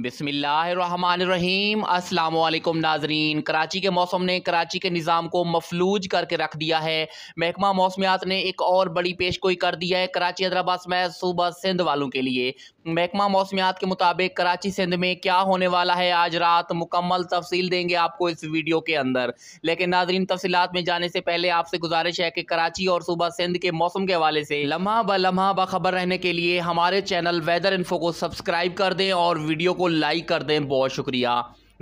बिसमीम अल्लाम नाजरीन कराची के मौसम ने कराची के निज़ाम को मफलूज करके रख दिया है महकमा मौसमियात ने एक और बड़ी पेशगोई कर दी है कराची हैदराबाद समेत सूबा सिंध वालों के लिए महकमा मौसमियात के मुताबिक कराची सिंध में क्या होने वाला है आज रात मुकम्मल तफसील देंगे आपको इस वीडियो के अंदर लेकिन नाजरीन तफसीत में जाने से पहले आपसे गुजारिश है कि कराची और सूबा सिंध के मौसम के हवाले से लम्हा ब लम्हा बखबर रहने के लिए हमारे चैनल वेदर इन्फो को सब्सक्राइब कर दें और वीडियो को लाइक कर दें बहुत शुक्रिया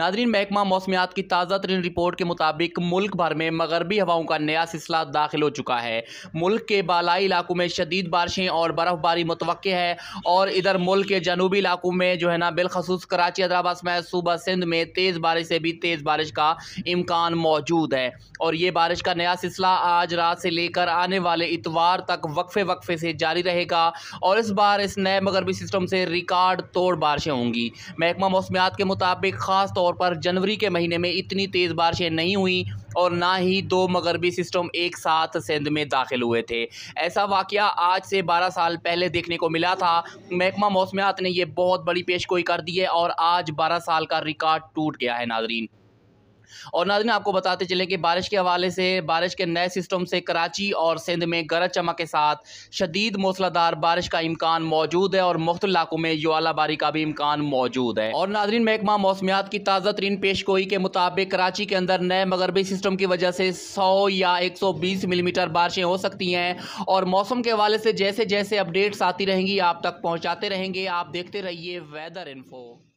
नादरीन महकमा मौसमियात की ताज़ा तरीन रिपोर्ट के मुताबिक मुल्क भर में मगरबी हवाओं का नया सिलसिला दाखिल हो चुका है मुल्क के बालाई इलाकों में शदीद बारिशें और बर्फ़बारी मुतव है और इधर मुल्क के जनूबी इलाकों में जो है ना बिलखसूस कराची हैदराबाद समेत सूबा सिंध में तेज़ बारिश से भी तेज़ बारिश का इम्कान मौजूद है और ये बारिश का नया सिलसिला आज रात से लेकर आने वाले इतवार तक वक्फे वक्फे से जारी रहेगा और इस बार इस नए मगरबी सिस्टम से रिकॉर्ड तोड़ बारिशें होंगी महकमा मौसमियात के मुताबिक ख़ास तौर तौर पर जनवरी के महीने में इतनी तेज़ बारिशें नहीं हुई और ना ही दो मगरबी सिस्टम एक साथ सिंध में दाखिल हुए थे ऐसा वाक़ आज से 12 साल पहले देखने को मिला था महकमा मौसमियात ने यह बहुत बड़ी पेशगोई कर दी है और आज 12 साल का रिकॉर्ड टूट गया है नाजरीन और नाजन आपको बताते चले कि बारिश के हवाले से बारिश के नए सिस्टम से कराची और सिंध में गरज चमक के साथ शदीद मौसलाधार बारिश का इम्कान मौजूद है और मुख्त इलाकों में ज्वालाबारी का भी इम्कान मौजूद है और नाजरीन महकमा मौसमियात की ताज़ा तरीन पेशगोई के मुताबिक कराची के अंदर नए मगरबी सिस्टम की वजह से सौ या एक सौ बीस मिलीमीटर बारिशें हो सकती हैं और मौसम के हवाले से जैसे जैसे अपडेट्स आती रहेंगी आप तक पहुँचाते रहेंगे आप देखते रहिए वेदर इन्फो